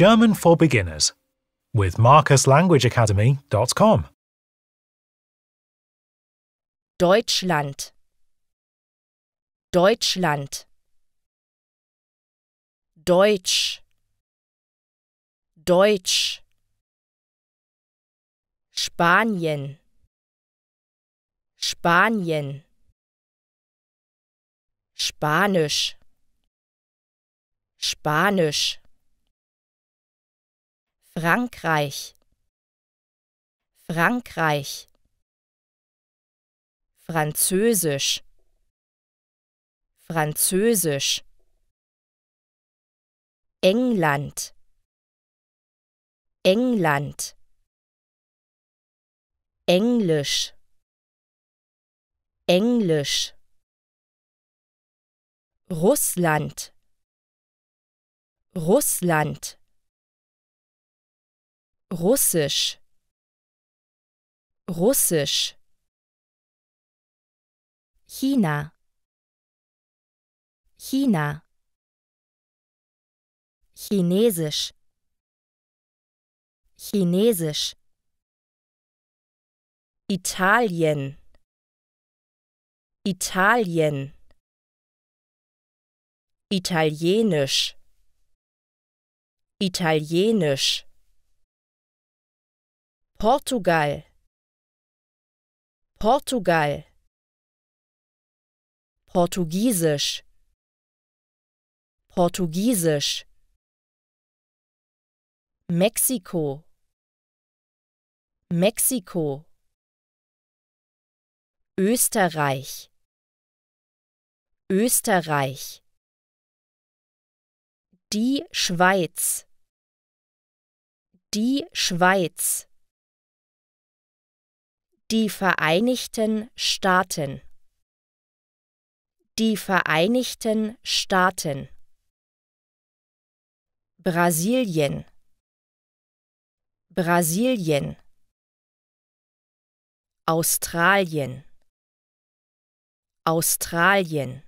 German for Beginners with marcuslanguageacademy.com. Deutschland Deutschland Deutsch Deutsch Spanien Spanien Spanisch Spanisch Frankreich Frankreich Französisch Französisch England England Englisch Englisch Russland Russland Russisch Russisch China China Chinesisch Chinesisch Italien Italien Italienisch Italienisch Portugal Portugal Portugiesisch Portugiesisch Mexiko Mexiko Österreich Österreich Die Schweiz Die Schweiz die Vereinigten Staaten. Die Vereinigten Staaten. Brasilien. Brasilien. Australien. Australien.